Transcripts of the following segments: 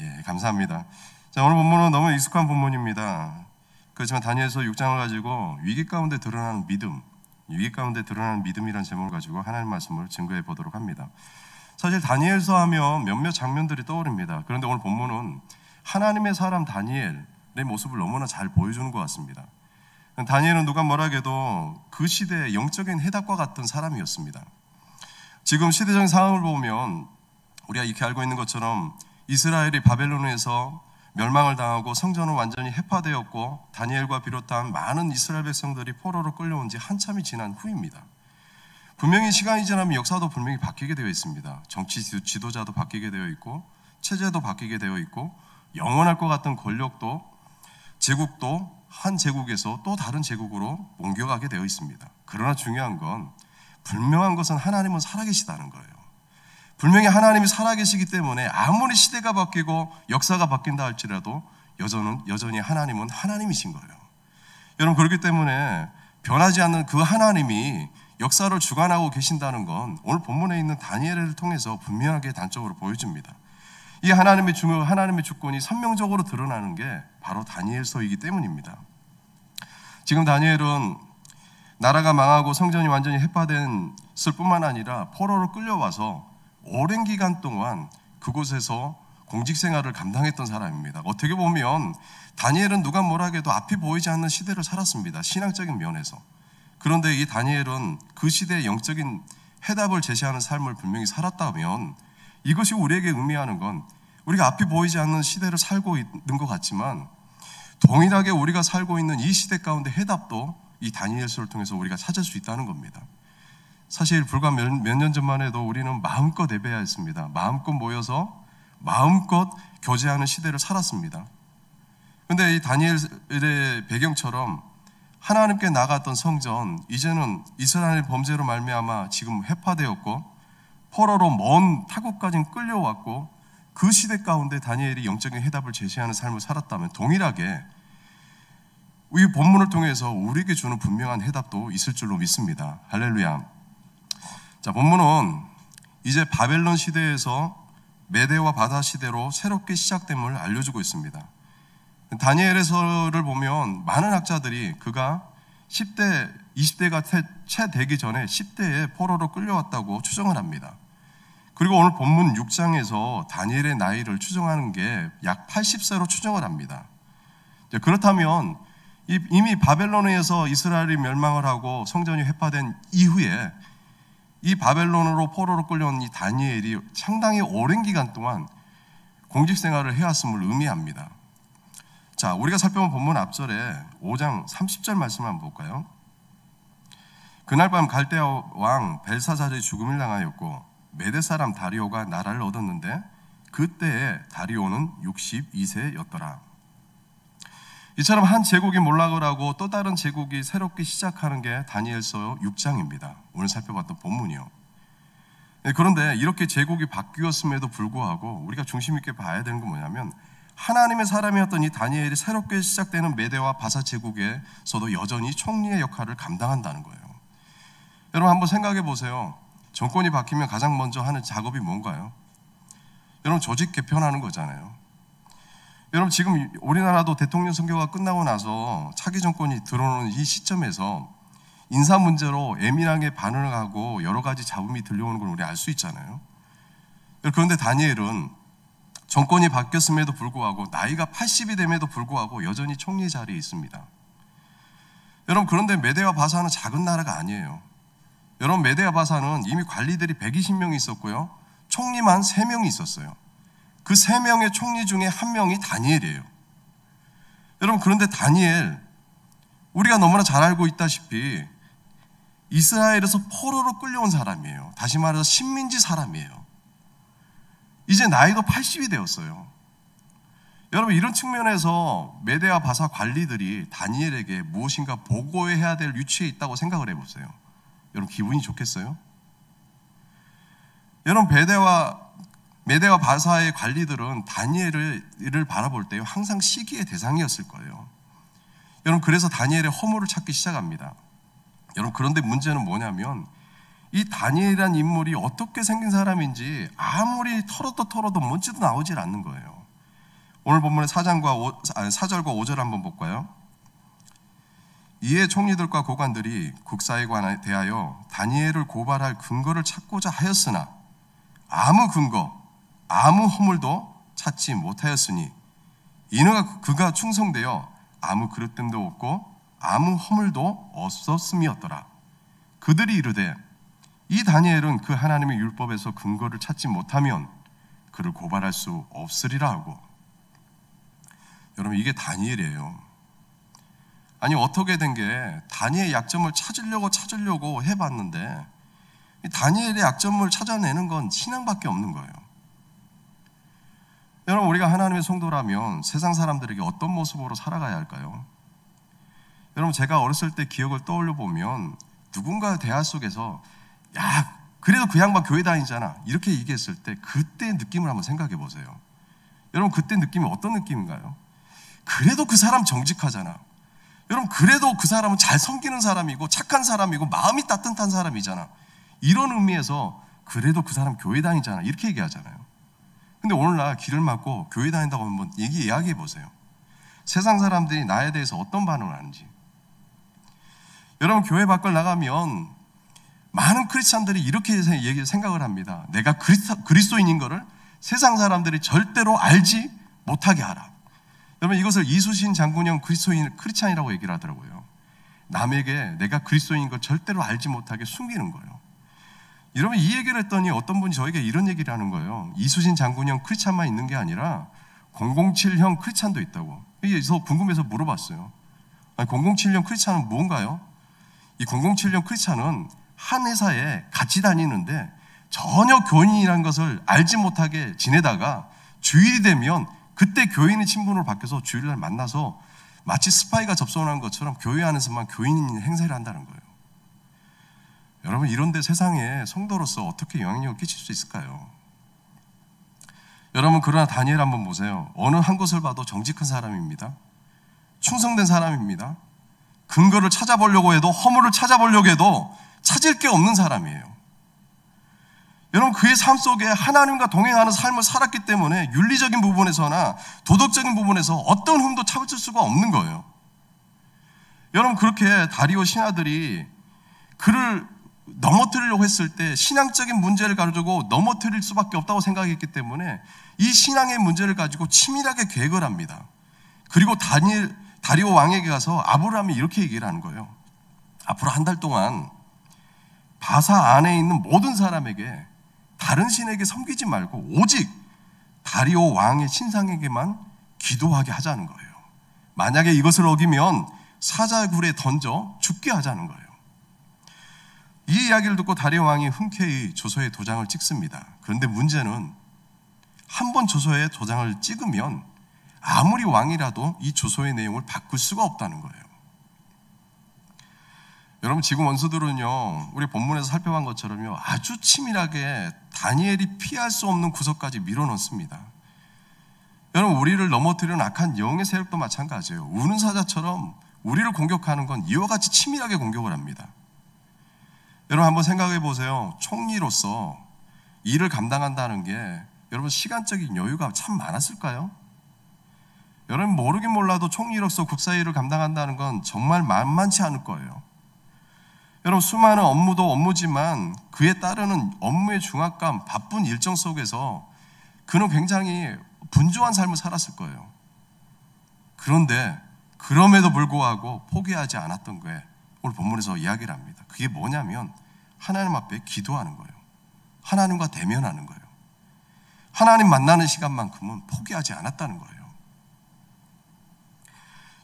예, 감사합니다. 자, 오늘 본문은 너무 익숙한 본문입니다. 그렇지만 다니엘서 6장을 가지고 위기 가운데 드러난 믿음, 위기 가운데 드러난 믿음이란 제목을 가지고 하나님 말씀을 증거해 보도록 합니다. 사실 다니엘서 하면 몇몇 장면들이 떠오릅니다. 그런데 오늘 본문은 하나님의 사람 다니엘의 모습을 너무나 잘 보여주는 것 같습니다. 다니엘은 누가 뭐라 해도 그 시대의 영적인 해답과 같은 사람이었습니다. 지금 시대적인 상황을 보면 우리가 이렇게 알고 있는 것처럼 이스라엘이 바벨론에서 멸망을 당하고 성전은 완전히 해파되었고 다니엘과 비롯한 많은 이스라엘 백성들이 포로로 끌려온 지 한참이 지난 후입니다. 분명히 시간이 지나면 역사도 분명히 바뀌게 되어 있습니다. 정치 지도자도 바뀌게 되어 있고 체제도 바뀌게 되어 있고 영원할 것 같은 권력도 제국도 한 제국에서 또 다른 제국으로 옮겨가게 되어 있습니다. 그러나 중요한 건 분명한 것은 하나님은 살아계시다는 거예요. 분명히 하나님이 살아계시기 때문에 아무리 시대가 바뀌고 역사가 바뀐다 할지라도 여전은, 여전히 하나님은 하나님이신 거예요. 여러분, 그렇기 때문에 변하지 않는 그 하나님이 역사를 주관하고 계신다는 건 오늘 본문에 있는 다니엘을 통해서 분명하게 단적으로 보여줍니다이 하나님의 중요 하나님의 주권이 선명적으로 드러나는 게 바로 다니엘서이기 때문입니다. 지금 다니엘은 나라가 망하고 성전이 완전히 해파됐을 뿐만 아니라 포로로 끌려와서 오랜 기간 동안 그곳에서 공직 생활을 감당했던 사람입니다. 어떻게 보면 다니엘은 누가 뭐라 해도 앞이 보이지 않는 시대를 살았습니다. 신앙적인 면에서. 그런데 이 다니엘은 그 시대의 영적인 해답을 제시하는 삶을 분명히 살았다면 이것이 우리에게 의미하는 건 우리가 앞이 보이지 않는 시대를 살고 있는 것 같지만 동일하게 우리가 살고 있는 이 시대 가운데 해답도 이 다니엘서를 통해서 우리가 찾을 수 있다는 겁니다. 사실 불과 몇 년 전만 해도 우리는 마음껏 예배야 했습니다. 마음껏 모여서 마음껏 교제하는 시대를 살았습니다. 그런데이 다니엘의 배경처럼 하나님께 나갔던 성전 이제는 이스라엘 범죄로 말미암아 지금 해파되었고 포로로 먼 타국까지 끌려왔고 그 시대 가운데 다니엘이 영적인 해답을 제시하는 삶을 살았다면 동일하게 이 본문을 통해서 우리에게 주는 분명한 해답도 있을 줄로 믿습니다. 할렐루야. 자, 본문은 이제 바벨론 시대에서 메데와 바다 시대로 새롭게 시작됨을 알려주고 있습니다. 다니엘에서를 보면 많은 학자들이 그가 10대, 20대가 채 되기 전에 10대에 포로로 끌려왔다고 추정을 합니다. 그리고 오늘 본문 6장에서 다니엘의 나이를 추정하는 게 약 80세로 추정을 합니다. 그렇다면 이미 바벨론에서 이스라엘이 멸망을 하고 성전이 회파된 이후에 이 바벨론으로 포로로 끌려온 이 다니엘이 상당히 오랜 기간 동안 공직 생활을 해왔음을 의미합니다. 자, 우리가 살펴본 본문 앞절에 5장 30절 말씀 한번 볼까요? 그날 밤 갈대아 왕 벨사살이 죽음을 당하였고 메대 사람 다리오가 나라를 얻었는데 그때에 다리오는 62세였더라. 이처럼 한 제국이 몰락을하고 또 다른 제국이 새롭게 시작하는 게 다니엘서 6장입니다. 오늘 살펴봤던 본문이요. 예, 그런데 이렇게 제국이 바뀌었음에도 불구하고 우리가 중심 있게 봐야 되는 건 뭐냐면 하나님의 사람이었던 이 다니엘이 새롭게 시작되는 메대와 바사 제국에서도 여전히 총리의 역할을 감당한다는 거예요. 여러분 한번 생각해 보세요. 정권이 바뀌면 가장 먼저 하는 작업이 뭔가요? 여러분 조직 개편하는 거잖아요. 여러분 지금 우리나라도 대통령 선거가 끝나고 나서 차기 정권이 들어오는 이 시점에서 인사 문제로 예민하게 반응을 하고 여러 가지 잡음이 들려오는 걸 우리 알 수 있잖아요. 그런데 다니엘은 정권이 바뀌었음에도 불구하고 나이가 80이 됨에도 불구하고 여전히 총리 자리에 있습니다. 여러분 그런데 메데와 바사는 작은 나라가 아니에요. 여러분 메데와 바사는 이미 관리들이 120명이 있었고요. 총리만 3명이 있었어요. 그세 명의 총리 중에 한 명이 다니엘이에요. 여러분 그런데 다니엘 우리가 너무나 잘 알고 있다시피 이스라엘에서 포로로 끌려온 사람이에요. 다시 말해서 식민지 사람이에요. 이제 나이도 80이 되었어요. 여러분 이런 측면에서 메데와 바사 관리들이 다니엘에게 무엇인가 보고해야 될 위치에 있다고 생각을 해보세요. 여러분 기분이 좋겠어요? 여러분 베데와 메데와 바사의 관리들은 다니엘을 바라볼 때 항상 시기의 대상이었을 거예요. 여러분 그래서 다니엘의 허물을 찾기 시작합니다. 여러분 그런데 문제는 뭐냐면 이 다니엘이란 인물이 어떻게 생긴 사람인지 아무리 털어도 털어도 뭔지도 나오질 않는 거예요. 오늘 본문의 사장과 4절과 아, 5절 한번 볼까요? 이에 총리들과 고관들이 국사에 관하여 다니엘을 고발할 근거를 찾고자 하였으나 아무 근거 아무 허물도 찾지 못하였으니 이는 그가 충성되어 아무 그릇됨도 없고 아무 허물도 없었음이었더라. 그들이 이르되 이 다니엘은 그 하나님의 율법에서 근거를 찾지 못하면 그를 고발할 수 없으리라 하고 여러분 이게 다니엘이에요. 아니 어떻게 된 게 다니엘 약점을 찾으려고 찾으려고 해봤는데 다니엘의 약점을 찾아내는 건 신앙밖에 없는 거예요. 여러분 우리가 하나님의 성도라면 세상 사람들에게 어떤 모습으로 살아가야 할까요? 여러분 제가 어렸을 때 기억을 떠올려 보면 누군가 대화 속에서 야 그래도 그 양반 교회 다니잖아 이렇게 얘기했을 때 그때 느낌을 한번 생각해 보세요. 여러분 그때 느낌이 어떤 느낌인가요? 그래도 그 사람 정직하잖아. 여러분 그래도 그 사람은 잘 섬기는 사람이고 착한 사람이고 마음이 따뜻한 사람이잖아. 이런 의미에서 그래도 그 사람 교회 다니잖아 이렇게 얘기하잖아요. 근데 오늘날 길을 막고 교회 다닌다고 한번 얘기 이야기해 보세요. 세상 사람들이 나에 대해서 어떤 반응을 하는지. 여러분 교회 밖을 나가면 많은 크리스찬들이 이렇게 얘기 생각을 합니다. 내가 그리스도인인 것을 세상 사람들이 절대로 알지 못하게 하라. 여러분 이것을 이수신 장군형 그리스도인 크리스찬이라고 얘기를 하더라고요. 남에게 내가 그리스도인인 걸 절대로 알지 못하게 숨기는 거예요. 이러면이 얘기를 했더니 어떤 분이 저에게 이런 얘기를 하는 거예요. 이수진 장군형 크리찬만 있는 게 아니라 007형 크리찬도 있다고. 그래서 궁금해서 물어봤어요. 아니, 007형 크리찬은 뭔가요? 이 007형 크리찬은 한 회사에 같이 다니는데 전혀 교인이란 것을 알지 못하게 지내다가 주일이 되면 그때 교인의 친분으로 바뀌어서 주일날 만나서 마치 스파이가 접선한 것처럼 교회 안에서만 교인 행세를 한다는 거예요. 여러분 이런데 세상에 성도로서 어떻게 영향력을 끼칠 수 있을까요? 여러분 그러나 다니엘 한번 보세요. 어느 한 곳을 봐도 정직한 사람입니다. 충성된 사람입니다. 근거를 찾아보려고 해도 허물을 찾아보려고 해도 찾을 게 없는 사람이에요. 여러분 그의 삶 속에 하나님과 동행하는 삶을 살았기 때문에 윤리적인 부분에서나 도덕적인 부분에서 어떤 흠도 찾을 수가 없는 거예요. 여러분 그렇게 다리오 신하들이 그를 넘어뜨리려고 했을 때 신앙적인 문제를 가지고 넘어뜨릴 수밖에 없다고 생각했기 때문에 이 신앙의 문제를 가지고 치밀하게 계획을 합니다. 그리고 다니엘, 다리오 왕에게 가서 아브라함이 이렇게 얘기를 하는 거예요. 앞으로 한 달 동안 바사 안에 있는 모든 사람에게 다른 신에게 섬기지 말고 오직 다리오 왕의 신상에게만 기도하게 하자는 거예요. 만약에 이것을 어기면 사자굴에 던져 죽게 하자는 거예요. 이 이야기를 듣고 다리오 왕이 흔쾌히 조서에 도장을 찍습니다. 그런데 문제는 한 번 조서에 도장을 찍으면 아무리 왕이라도 이 조서의 내용을 바꿀 수가 없다는 거예요. 여러분 지금 원수들은요 우리 본문에서 살펴본 것처럼요 아주 치밀하게 다니엘이 피할 수 없는 구석까지 밀어넣습니다. 여러분 우리를 넘어뜨리는 악한 영의 세력도 마찬가지예요. 우는 사자처럼 우리를 공격하는 건 이와 같이 치밀하게 공격을 합니다. 여러분 한번 생각해 보세요. 총리로서 일을 감당한다는 게 여러분 시간적인 여유가 참 많았을까요? 여러분 모르긴 몰라도 총리로서 국사일을 감당한다는 건 정말 만만치 않을 거예요. 여러분 수많은 업무도 업무지만 그에 따르는 업무의 중압감, 바쁜 일정 속에서 그는 굉장히 분주한 삶을 살았을 거예요. 그런데 그럼에도 불구하고 포기하지 않았던 거예요. 오늘 본문에서 이야기를 합니다. 그게 뭐냐면 하나님 앞에 기도하는 거예요. 하나님과 대면하는 거예요. 하나님 만나는 시간만큼은 포기하지 않았다는 거예요.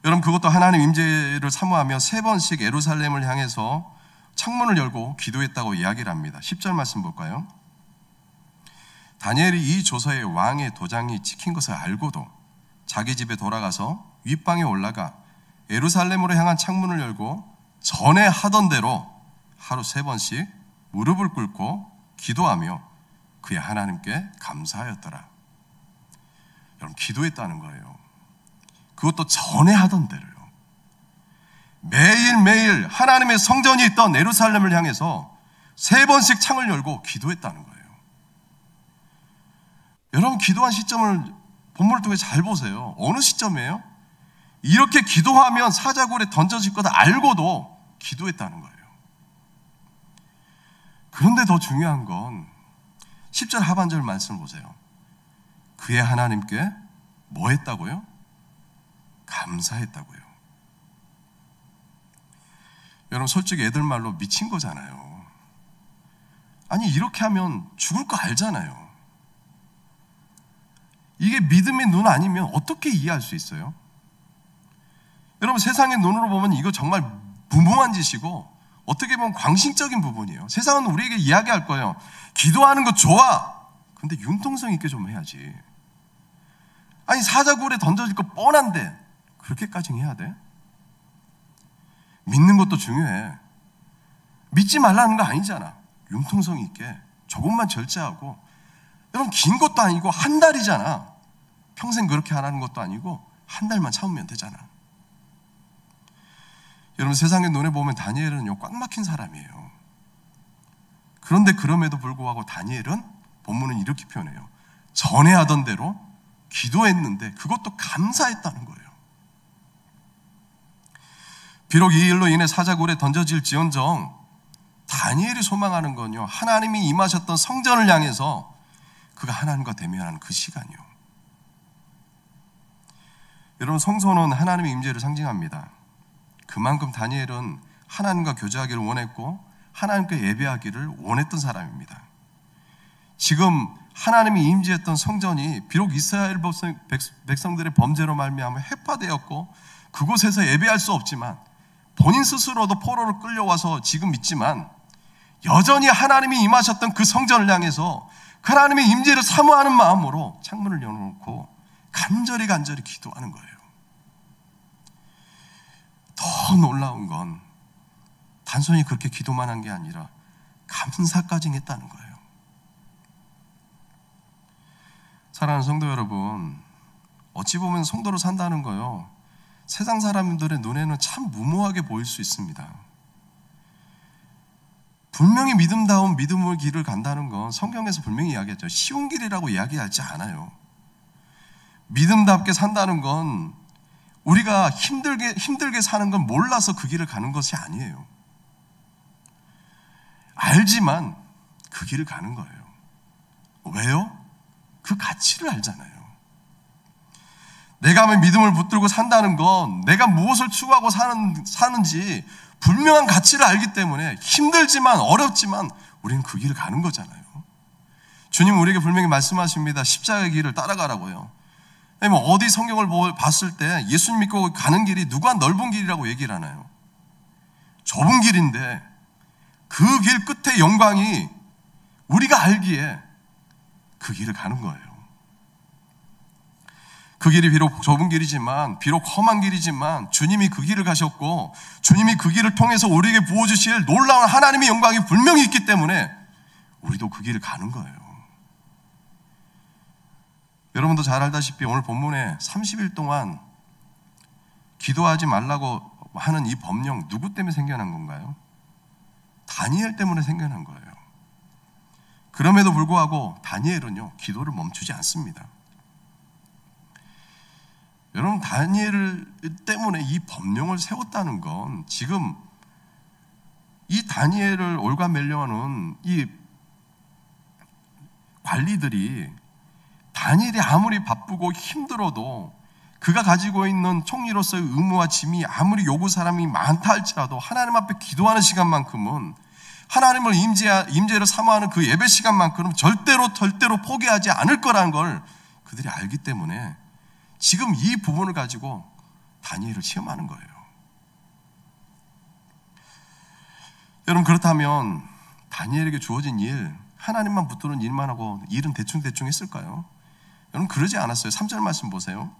여러분 그것도 하나님 임재를 사모하며 세 번씩 예루살렘을 향해서 창문을 열고 기도했다고 이야기를 합니다. 10절 말씀 볼까요? 다니엘이 이 조서의 왕의 도장이 찍힌 것을 알고도 자기 집에 돌아가서 윗방에 올라가 예루살렘으로 향한 창문을 열고 전에 하던 대로 하루 세 번씩 무릎을 꿇고 기도하며 그의 하나님께 감사하였더라. 여러분 기도했다는 거예요. 그것도 전에 하던 대로요. 매일매일 하나님의 성전이 있던 에루살렘을 향해서 세 번씩 창을 열고 기도했다는 거예요. 여러분 기도한 시점을 본문을 통해 잘 보세요. 어느 시점이에요? 이렇게 기도하면 사자골에 던져질 것 알고도 기도했다는 거예요. 그런데 더 중요한 건 10절 하반절 말씀 보세요. 그의 하나님께 뭐 했다고요? 감사했다고요. 여러분 솔직히 애들 말로 미친 거잖아요. 아니 이렇게 하면 죽을 거 알잖아요. 이게 믿음의 눈 아니면 어떻게 이해할 수 있어요? 여러분 세상의 눈으로 보면 이거 정말 무모한 짓이고 어떻게 보면 광신적인 부분이에요. 세상은 우리에게 이야기할 거예요. 기도하는 거 좋아. 근데 융통성 있게 좀 해야지. 아니 사자굴에 던져질 거 뻔한데 그렇게까지 해야 돼? 믿는 것도 중요해. 믿지 말라는 거 아니잖아. 융통성 있게 조금만 절제하고 여러분 긴 것도 아니고 한 달이잖아. 평생 그렇게 안 하는 것도 아니고 한 달만 참으면 되잖아. 여러분 세상의 눈에 보면 다니엘은요 꽉 막힌 사람이에요. 그런데 그럼에도 불구하고 다니엘은 본문은 이렇게 표현해요. 전에 하던 대로 기도했는데 그것도 감사했다는 거예요. 비록 이 일로 인해 사자굴에 던져질지언정 다니엘이 소망하는 건요 하나님이 임하셨던 성전을 향해서 그가 하나님과 대면하는 그 시간이요. 여러분 성소는 하나님의 임재를 상징합니다. 그만큼 다니엘은 하나님과 교제하기를 원했고 하나님께 예배하기를 원했던 사람입니다. 지금 하나님이 임재했던 성전이 비록 이스라엘 백성들의 범죄로 말미암아 해파되었고 그곳에서 예배할 수 없지만 본인 스스로도 포로로 끌려와서 지금 있지만 여전히 하나님이 임하셨던 그 성전을 향해서 하나님의 임재를 사모하는 마음으로 창문을 열어놓고 간절히 간절히 기도하는 거예요. 더 놀라운 건 단순히 그렇게 기도만 한 게 아니라 감사까지 했다는 거예요. 사랑하는 성도 여러분, 어찌 보면 성도로 산다는 거요. 세상 사람들의 눈에는 참 무모하게 보일 수 있습니다. 분명히 믿음다운 믿음의 길을 간다는 건 성경에서 분명히 이야기했죠. 쉬운 길이라고 이야기하지 않아요. 믿음답게 산다는 건 우리가 힘들게, 힘들게 사는 건 몰라서 그 길을 가는 것이 아니에요. 알지만 그 길을 가는 거예요. 왜요? 그 가치를 알잖아요. 내가 하면 믿음을 붙들고 산다는 건 내가 무엇을 추구하고 사는, 사는지 분명한 가치를 알기 때문에 힘들지만 어렵지만 우리는 그 길을 가는 거잖아요. 주님 우리에게 분명히 말씀하십니다. 십자가의 길을 따라가라고요. 어디 성경을 봤을 때 예수님 믿고 가는 길이 누가 넓은 길이라고 얘기를 하나요? 좁은 길인데 그 길 끝에 영광이 우리가 알기에 그 길을 가는 거예요. 그 길이 비록 좁은 길이지만 비록 험한 길이지만 주님이 그 길을 가셨고 주님이 그 길을 통해서 우리에게 부어주실 놀라운 하나님의 영광이 분명히 있기 때문에 우리도 그 길을 가는 거예요. 여러분도 잘 알다시피 오늘 본문에 30일 동안 기도하지 말라고 하는 이 법령 누구 때문에 생겨난 건가요? 다니엘 때문에 생겨난 거예요. 그럼에도 불구하고 다니엘은요, 기도를 멈추지 않습니다. 여러분, 다니엘 때문에 이 법령을 세웠다는 건 지금 이 다니엘을 올가멜려하는 이 관리들이 다니엘이 아무리 바쁘고 힘들어도 그가 가지고 있는 총리로서의 의무와 짐이 아무리 요구 사람이 많다 할지라도 하나님 앞에 기도하는 시간만큼은 하나님을 임재, 임재로 사아하는그 예배 시간만큼은 절대로 절대로 포기하지 않을 거란걸 그들이 알기 때문에 지금 이 부분을 가지고 다니엘을 시험하는 거예요. 여러분 그렇다면 다니엘에게 주어진 일 하나님만 붙드는 일만 하고 일은 대충대충 했을까요? 여러분 그러지 않았어요. 3절 말씀 보세요.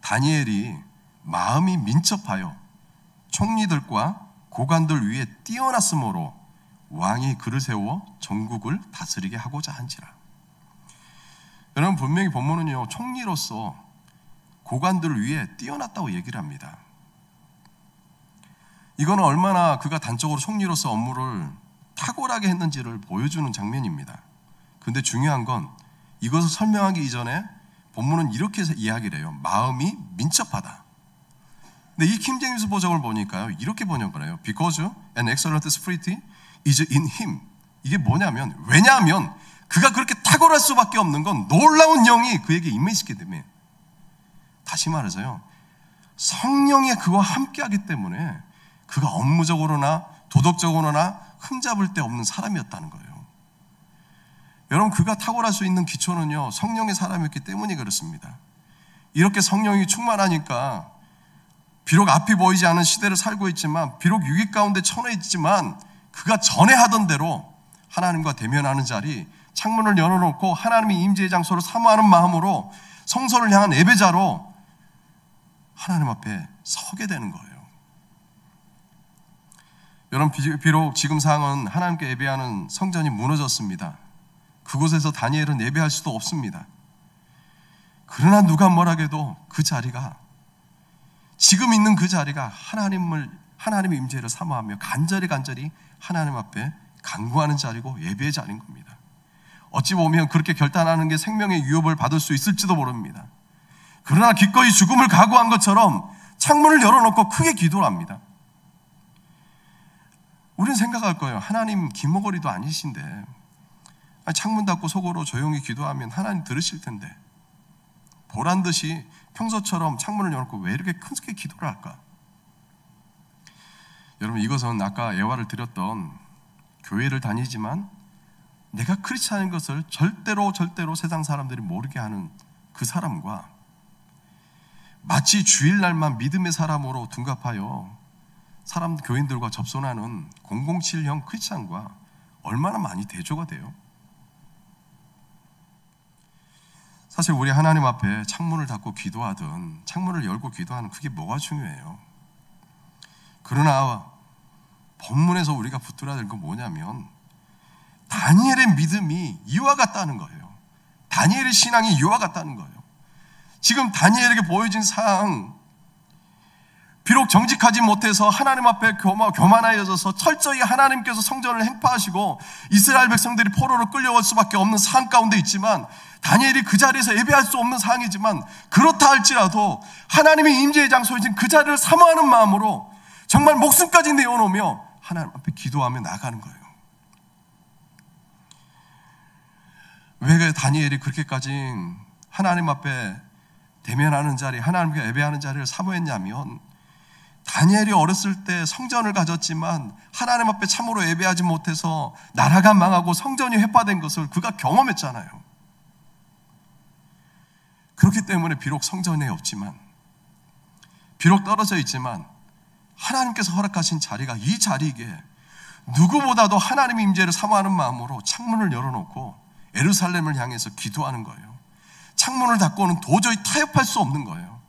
다니엘이 마음이 민첩하여 총리들과 고관들 위에 뛰어났으므로 왕이 그를 세워 전국을 다스리게 하고자 한지라. 여러분 분명히 본문은요 총리로서 고관들 위에 뛰어났다고 얘기를 합니다. 이거는 얼마나 그가 단적으로 총리로서 업무를 탁월하게 했는지를 보여주는 장면입니다. 근데 중요한 건 이것을 설명하기 이전에 본문은 이렇게 이야기를 해요. 마음이 민첩하다. 근데 이 킴제임스 보전을 보니까요. 이렇게 번역을 해요. Because an excellent spirit is in him. 이게 뭐냐면 왜냐하면 그가 그렇게 탁월할 수밖에 없는 건 놀라운 영이 그에게 임해있기 때문에 다시 말해서요. 성령이 그와 함께하기 때문에 그가 업무적으로나 도덕적으로나 흠잡을 데 없는 사람이었다는 거예요. 여러분 그가 탁월할 수 있는 기초는요 성령의 사람이었기 때문에 그렇습니다. 이렇게 성령이 충만하니까 비록 앞이 보이지 않은 시대를 살고 있지만 비록 유기 가운데 천에 있지만 그가 전에 하던 대로 하나님과 대면하는 자리 창문을 열어놓고 하나님의 임재의 장소를 사모하는 마음으로 성소를 향한 예배자로 하나님 앞에 서게 되는 거예요. 여러분 비록 지금 상황은 하나님께 예배하는 성전이 무너졌습니다. 그곳에서 다니엘은 예배할 수도 없습니다. 그러나 누가 뭐라게도그 자리가 지금 있는 그 자리가 하나님을 하나님의 임재를 사모하며 간절히 간절히 하나님 앞에 간구하는 자리고 예배의 자리인 겁니다. 어찌 보면 그렇게 결단하는 게 생명의 위협을 받을 수 있을지도 모릅니다. 그러나 기꺼이 죽음을 각오한 것처럼 창문을 열어놓고 크게 기도를 합니다. 우리는 생각할 거예요. 하나님 기모거리도 아니신데 아, 창문 닫고 속으로 조용히 기도하면 하나님 들으실 텐데 보란 듯이 평소처럼 창문을 열고왜 이렇게 큰스게 기도를 할까? 여러분 이것은 아까 예화를 드렸던 교회를 다니지만 내가 크리스찬인 것을 절대로 절대로 세상 사람들이 모르게 하는 그 사람과 마치 주일날만 믿음의 사람으로 둔갑하여 사람 교인들과 접선하는 007형 크리스찬과 얼마나 많이 대조가 돼요? 사실 우리 하나님 앞에 창문을 닫고 기도하든 창문을 열고 기도하는 그게 뭐가 중요해요. 그러나 본문에서 우리가 붙들어야 될 건 뭐냐면 다니엘의 믿음이 이와 같다는 거예요. 다니엘의 신앙이 이와 같다는 거예요. 지금 다니엘에게 보여진 상황 비록 정직하지 못해서 하나님 앞에 교만, 교만하여져서 철저히 하나님께서 성전을 행파하시고 이스라엘 백성들이 포로로 끌려올 수밖에 없는 상 가운데 있지만 다니엘이 그 자리에서 예배할 수 없는 상황이지만 그렇다 할지라도 하나님의 임재의 장소이신 그 자리를 사모하는 마음으로 정말 목숨까지 내어놓으며 하나님 앞에 기도하며 나가는 거예요. 왜 다니엘이 그렇게까지 하나님 앞에 대면하는 자리, 하나님께 예배하는 자리를 사모했냐면 다니엘이 어렸을 때 성전을 가졌지만 하나님 앞에 참으로 예배하지 못해서 나라가 망하고 성전이 회파된 것을 그가 경험했잖아요. 그렇기 때문에 비록 성전에 없지만 비록 떨어져 있지만 하나님께서 허락하신 자리가 이 자리이기에 누구보다도 하나님의 임재를 사모하는 마음으로 창문을 열어놓고 에루살렘을 향해서 기도하는 거예요. 창문을 닫고는 도저히 타협할 수 없는 거예요.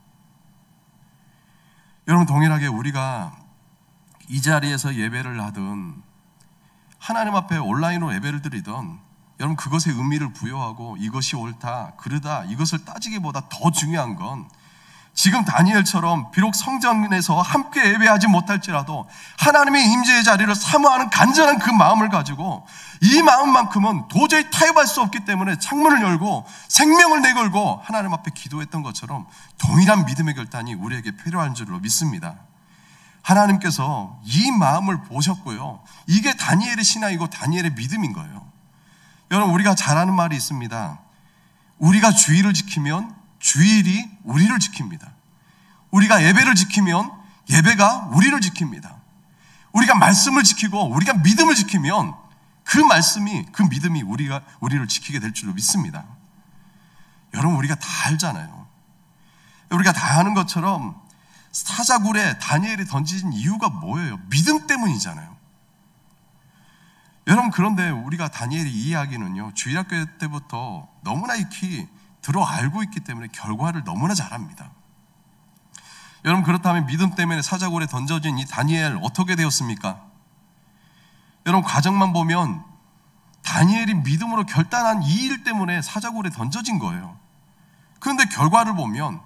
여러분 동일하게 우리가 이 자리에서 예배를 하든 하나님 앞에 온라인으로 예배를 드리던 여러분 그것의 의미를 부여하고 이것이 옳다, 그르다 이것을 따지기보다 더 중요한 건 지금 다니엘처럼 비록 성전에서 함께 예배하지 못할지라도 하나님의 임재의 자리를 사모하는 간절한 그 마음을 가지고 이 마음만큼은 도저히 타협할 수 없기 때문에 창문을 열고 생명을 내걸고 하나님 앞에 기도했던 것처럼 동일한 믿음의 결단이 우리에게 필요한 줄로 믿습니다. 하나님께서 이 마음을 보셨고요. 이게 다니엘의 신앙이고 다니엘의 믿음인 거예요. 여러분 우리가 잘하는 말이 있습니다. 우리가 주일을 지키면 주일이 우리를 지킵니다. 우리가 예배를 지키면 예배가 우리를 지킵니다. 우리가 말씀을 지키고 우리가 믿음을 지키면 그 말씀이 그 믿음이 우리가 우리를 지키게 될 줄로 믿습니다. 여러분 우리가 다 알잖아요. 우리가 다 아는 것처럼 사자굴에 다니엘이 던진 이유가 뭐예요? 믿음 때문이잖아요. 여러분 그런데 우리가 다니엘의 이 이야기는요 주일학교 때부터 너무나 익히 들어 알고 있기 때문에 결과를 너무나 잘합니다. 여러분 그렇다면 믿음 때문에 사자골에 던져진 이 다니엘 어떻게 되었습니까? 여러분 과정만 보면 다니엘이 믿음으로 결단한 이 일 때문에 사자골에 던져진 거예요. 그런데 결과를 보면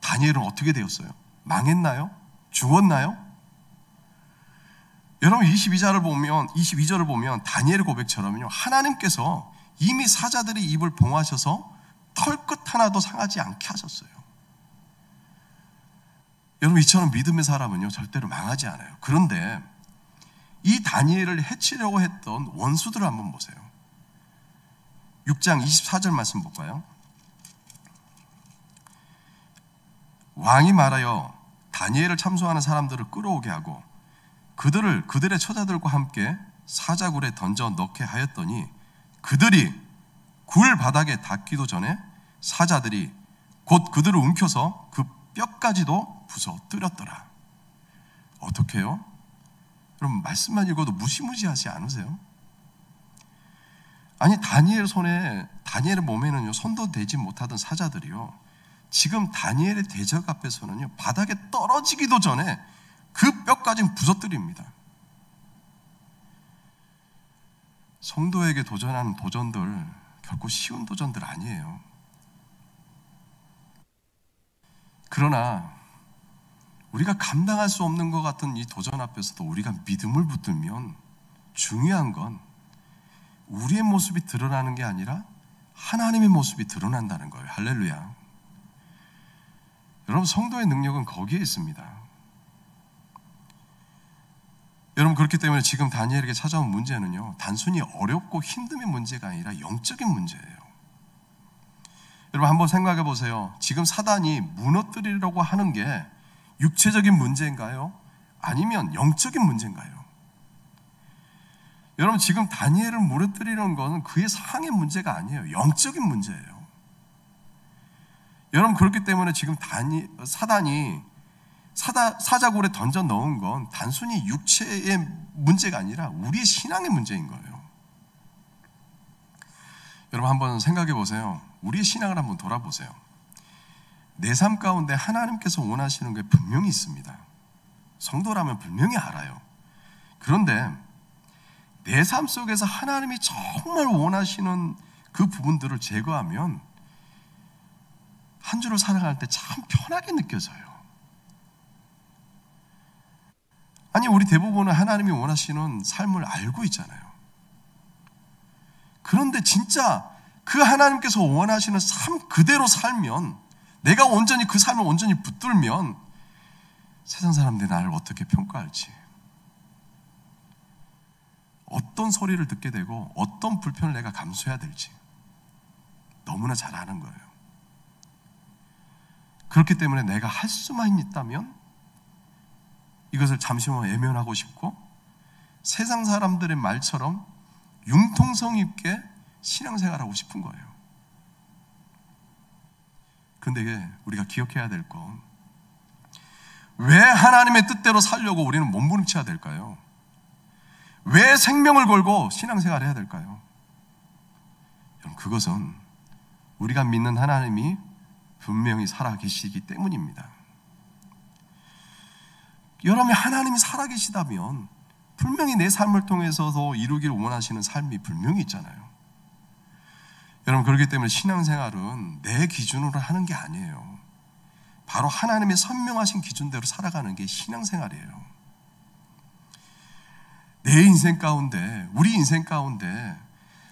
다니엘은 어떻게 되었어요? 망했나요? 죽었나요? 여러분 22절을 보면 22절을 보면 다니엘 고백처럼요. 하나님께서 이미 사자들의 입을 봉하셔서 털끝 하나도 상하지 않게 하셨어요. 여러분 이처럼 믿음의 사람은요 절대로 망하지 않아요. 그런데 이 다니엘을 해치려고 했던 원수들을 한번 보세요. 6장 24절 말씀 볼까요? 왕이 말하여 다니엘을 참소하는 사람들을 끌어오게 하고 그들을 그들의 처자들과 함께 사자굴에 던져 넣게 하였더니 그들이 굴 바닥에 닿기도 전에 사자들이 곧 그들을 움켜서 그 뼈까지도 부서뜨렸더라. 어떻게요? 그럼 말씀만 읽어도 무시무시하지 않으세요? 아니 다니엘 손에 다니엘의 몸에는요 손도 대지 못하던 사자들이요 지금 다니엘의 대적 앞에서는요 바닥에 떨어지기도 전에 그뼈까지는 부서뜨립니다. 성도에게 도전하는 도전들 결코 쉬운 도전들 아니에요. 그러나 우리가 감당할 수 없는 것 같은 이 도전 앞에서도 우리가 믿음을 붙들면 중요한 건 우리의 모습이 드러나는 게 아니라 하나님의 모습이 드러난다는 거예요. 할렐루야. 여러분 성도의 능력은 거기에 있습니다. 여러분 그렇기 때문에 지금 다니엘에게 찾아온 문제는요. 단순히 어렵고 힘듦의 문제가 아니라 영적인 문제예요. 여러분 한번 생각해 보세요. 지금 사단이 무너뜨리려고 하는 게 육체적인 문제인가요? 아니면 영적인 문제인가요? 여러분 지금 다니엘을 무너뜨리는 것은 그의 상의 문제가 아니에요. 영적인 문제예요. 여러분 그렇기 때문에 지금 다니, 사단이 사다, 사자골에 던져 넣은 건 단순히 육체의 문제가 아니라 우리의 신앙의 문제인 거예요. 여러분 한번 생각해 보세요. 우리의 신앙을 한번 돌아보세요. 내 삶 가운데 하나님께서 원하시는 게 분명히 있습니다. 성도라면 분명히 알아요. 그런데 내 삶 속에서 하나님이 정말 원하시는 그 부분들을 제거하면 한 주를 살아갈 때 참 편하게 느껴져요. 아니 우리 대부분은 하나님이 원하시는 삶을 알고 있잖아요. 그런데 진짜 그 하나님께서 원하시는 삶 그대로 살면 내가 온전히 그 삶을 온전히 붙들면 세상 사람들이 나를 어떻게 평가할지 어떤 소리를 듣게 되고 어떤 불편을 내가 감수해야 될지 너무나 잘 아는 거예요. 그렇기 때문에 내가 할 수만 있다면 이것을 잠시만 외면하고 뭐 싶고 세상 사람들의 말처럼 융통성 있게 신앙생활하고 싶은 거예요. 그런데 우리가 기억해야 될 건 왜 하나님의 뜻대로 살려고 우리는 몸부림쳐야 될까요? 왜 생명을 걸고 신앙생활 해야 될까요? 그것은 우리가 믿는 하나님이 분명히 살아계시기 때문입니다. 여러분이 하나님이 살아계시다면 분명히 내 삶을 통해서도 이루기를 원하시는 삶이 분명히 있잖아요. 여러분 그렇기 때문에 신앙생활은 내 기준으로 하는 게 아니에요. 바로 하나님의 선명하신 기준대로 살아가는 게 신앙생활이에요. 내 인생 가운데, 우리 인생 가운데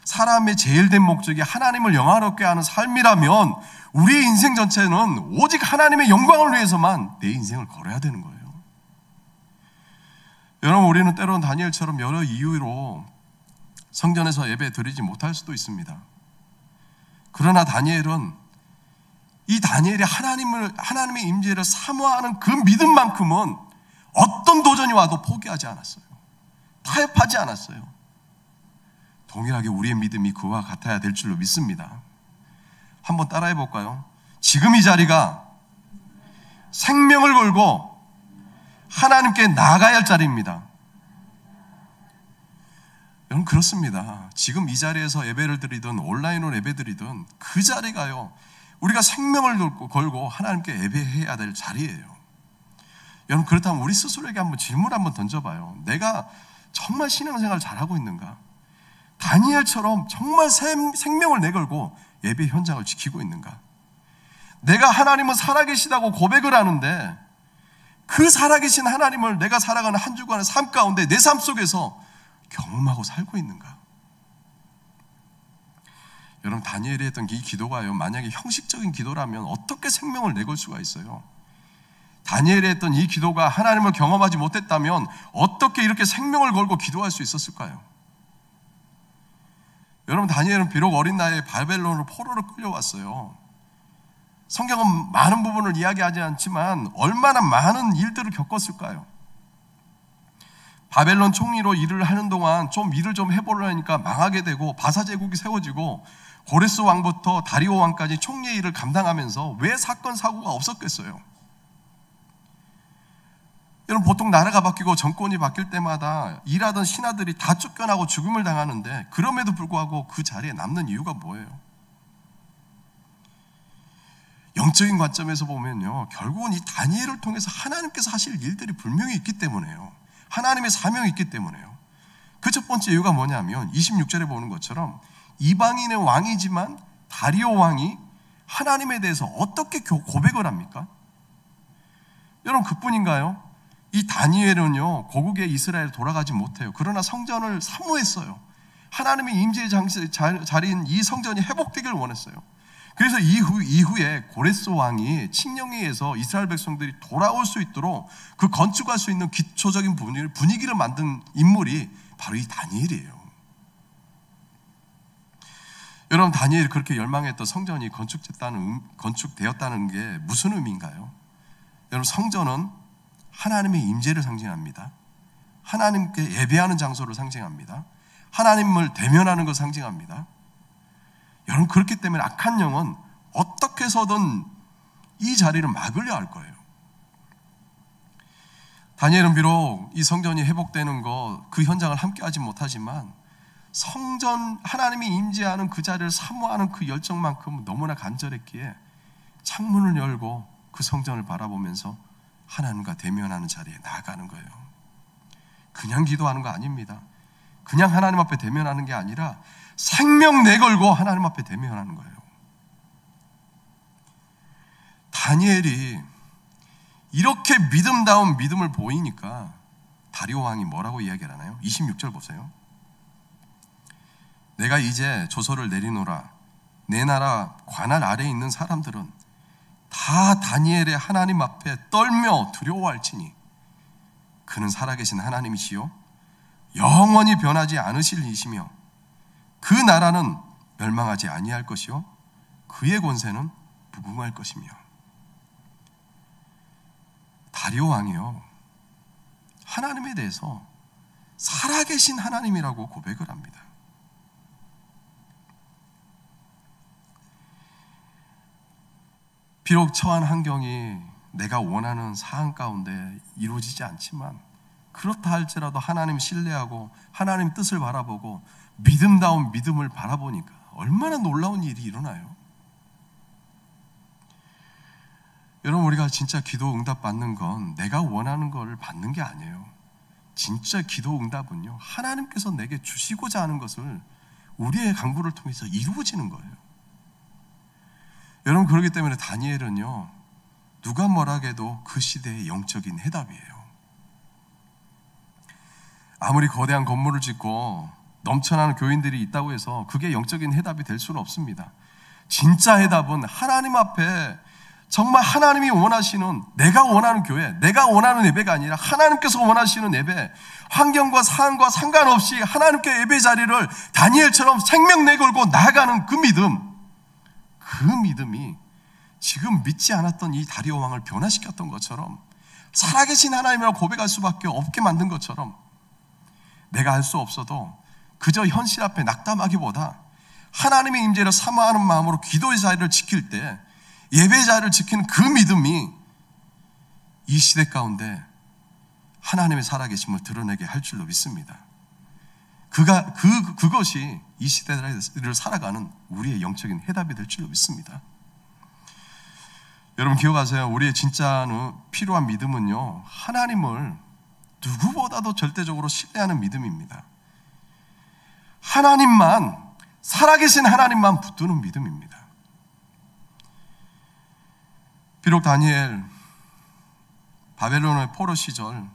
사람의 제일 된 목적이 하나님을 영화롭게 하는 삶이라면 우리의 인생 전체는 오직 하나님의 영광을 위해서만 내 인생을 걸어야 되는 거예요. 여러분 우리는 때로는 다니엘처럼 여러 이유로 성전에서 예배 드리지 못할 수도 있습니다. 그러나 다니엘은 이 다니엘이 하나님을 하나님의 임재를 사모하는 그 믿음만큼은 어떤 도전이 와도 포기하지 않았어요. 타협하지 않았어요. 동일하게 우리의 믿음이 그와 같아야 될 줄로 믿습니다. 한번 따라해 볼까요? 지금 이 자리가 생명을 걸고 하나님께 나가야 할 자리입니다. 여러분 그렇습니다. 지금 이 자리에서 예배를 드리든 온라인으로 예배 드리든 그 자리가요. 우리가 생명을 걸고 하나님께 예배해야 될 자리예요. 여러분 그렇다면 우리 스스로에게 한번 질문 한번 던져봐요. 내가 정말 신앙생활 잘하고 있는가? 다니엘처럼 정말 생명을 내걸고 예배 현장을 지키고 있는가? 내가 하나님은 살아계시다고 고백을 하는데 그 살아계신 하나님을 내가 살아가는 한 주간의 삶 가운데 내 삶 속에서 경험하고 살고 있는가? 여러분 다니엘이 했던 이 기도가요. 만약에 형식적인 기도라면 어떻게 생명을 내걸 수가 있어요? 다니엘이 했던 이 기도가 하나님을 경험하지 못했다면 어떻게 이렇게 생명을 걸고 기도할 수 있었을까요? 여러분 다니엘은 비록 어린 나이에 바벨론으로 포로로 끌려왔어요. 성경은 많은 부분을 이야기하지 않지만 얼마나 많은 일들을 겪었을까요? 바벨론 총리로 일을 하는 동안 좀 일을 좀 해보려니까 망하게 되고 바사 제국이 세워지고 고레스 왕부터 다리오 왕까지 총리의 일을 감당하면서 왜 사건 사고가 없었겠어요? 여러분 보통 나라가 바뀌고 정권이 바뀔 때마다 일하던 신하들이 다 쫓겨나고 죽음을 당하는데 그럼에도 불구하고 그 자리에 남는 이유가 뭐예요? 영적인 관점에서 보면요. 결국은 이 다니엘을 통해서 하나님께서 하실 일들이 분명히 있기 때문에요. 하나님의 사명이 있기 때문에요. 그 첫 번째 이유가 뭐냐면 26절에 보는 것처럼 이방인의 왕이지만 다리오 왕이 하나님에 대해서 어떻게 고백을 합니까? 여러분 그뿐인가요? 이 다니엘은요 고국의 이스라엘 돌아가지 못해요. 그러나 성전을 사모했어요. 하나님의 임재 의 자리인 이 성전이 회복되길 원했어요. 그래서 이후, 이후에 고레스 왕이 칙령에의해서 이스라엘 백성들이 돌아올 수 있도록 그 건축할 수 있는 기초적인 분위기를, 분위기를 만든 인물이 바로 이 다니엘이에요. 여러분 다니엘 그렇게 열망했던 성전이 건축됐다는, 음, 건축되었다는 게 무슨 의미인가요? 여러분 성전은 하나님의 임재를 상징합니다. 하나님께 예배하는 장소를 상징합니다. 하나님을 대면하는 것을 상징합니다. 여러분 그렇기 때문에 악한 영은 어떻게 서든이 자리를 막으려 할 거예요. 다니엘은 비록 이 성전이 회복되는 것그 현장을 함께하지 못하지만 성전 하나님이 임재하는 그 자리를 사모하는 그 열정만큼 너무나 간절했기에 창문을 열고 그 성전을 바라보면서 하나님과 대면하는 자리에 나아가는 거예요. 그냥 기도하는 거 아닙니다. 그냥 하나님 앞에 대면하는 게 아니라 생명 내걸고 하나님 앞에 대면하는 거예요. 다니엘이 이렇게 믿음다운 믿음을 보이니까 다리오 왕이 뭐라고 이야기를 하나요? 26절 보세요. 내가 이제 조서를 내리노라. 내 나라 관할 아래에 있는 사람들은 다 다니엘의 하나님 앞에 떨며 두려워할지니 그는 살아계신 하나님이시요 영원히 변하지 않으실 이시며 그 나라는 멸망하지 아니할 것이요 그의 권세는 무궁할 것이며 다리오 왕이요 하나님에 대해서 살아계신 하나님이라고 고백을 합니다. 비록 처한 환경이 내가 원하는 사황 가운데 이루어지지 않지만 그렇다 할지라도 하나님 신뢰하고 하나님 뜻을 바라보고 믿음다운 믿음을 바라보니까 얼마나 놀라운 일이 일어나요. 여러분 우리가 진짜 기도 응답 받는 건 내가 원하는 걸 받는 게 아니에요. 진짜 기도 응답은요. 하나님께서 내게 주시고자 하는 것을 우리의 강구를 통해서 이루어지는 거예요. 여러분 그러기 때문에 다니엘은요. 누가 뭐라 게도그 시대의 영적인 해답이에요. 아무리 거대한 건물을 짓고 넘쳐나는 교인들이 있다고 해서 그게 영적인 해답이 될 수는 없습니다. 진짜 해답은 하나님 앞에 정말 하나님이 원하시는 내가 원하는 교회, 내가 원하는 예배가 아니라 하나님께서 원하시는 예배, 환경과 상황과 상관없이 하나님께 예배 자리를 다니엘처럼 생명 내걸고 나아가는 그 믿음, 그 믿음이 지금 믿지 않았던 이 다리오 왕을 변화시켰던 것처럼 살아계신 하나님이라 고백할 고 수밖에 없게 만든 것처럼 내가 할 수 없어도 그저 현실 앞에 낙담하기보다 하나님의 임재를 사모하는 마음으로 기도의 자리를 지킬 때 예배 자리를 지키는 그 믿음이 이 시대 가운데 하나님의 살아계심을 드러내게 할 줄로 믿습니다. 그가 그 그것이 이 시대를 살아가는 우리의 영적인 해답이 될 줄로 믿습니다. 여러분 기억하세요. 우리의 진짜 필요한 믿음은요. 하나님을 누구보다도 절대적으로 신뢰하는 믿음입니다. 하나님만 살아계신 하나님만 붙드는 믿음입니다. 비록 다니엘 바벨론의 포로 시절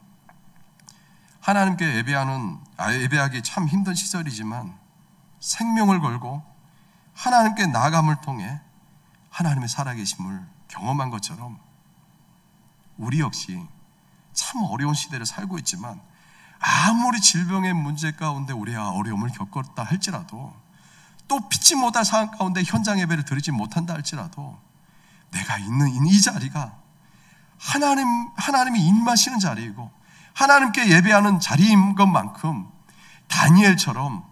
하나님께 예배하는 아, 예배하기 참 힘든 시절이지만 생명을 걸고 하나님께 나감을 통해 하나님의 살아계심을 경험한 것처럼 우리 역시 참 어려운 시대를 살고 있지만 아무리 질병의 문제 가운데 우리가 어려움을 겪었다 할지라도 또 피치 못할 상황 가운데 현장 예배를 드리지 못한다 할지라도 내가 있는 이 자리가 하나님 하나님이 임하시는 자리이고 하나님께 예배하는 자리인 것만큼 다니엘처럼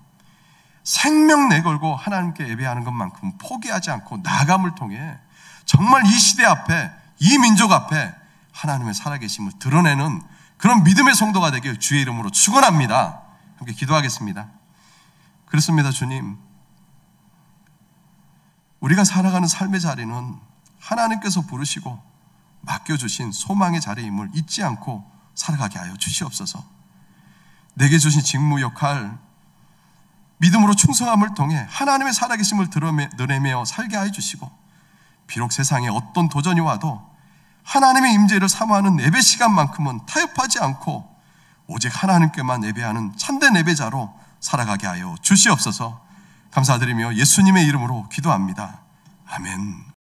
생명 내걸고 하나님께 예배하는 것만큼 포기하지 않고 나감을 통해 정말 이 시대 앞에 이 민족 앞에 하나님의 살아계심을 드러내는 그런 믿음의 성도가 되길 주의 이름으로 축원합니다. 함께 기도하겠습니다. 그렇습니다, 주님. 우리가 살아가는 삶의 자리는 하나님께서 부르시고 맡겨주신 소망의 자리임을 잊지 않고 살아가게 하여 주시옵소서. 내게 주신 직무 역할, 믿음으로 충성함을 통해 하나님의 살아계심을 드러내며 살게 하여 주시고, 비록 세상에 어떤 도전이 와도 하나님의 임재를 사모하는 예배 시간만큼은 타협하지 않고 오직 하나님께만 예배하는 참된 예배자로 살아가게 하여 주시옵소서 감사드리며 예수님의 이름으로 기도합니다. 아멘.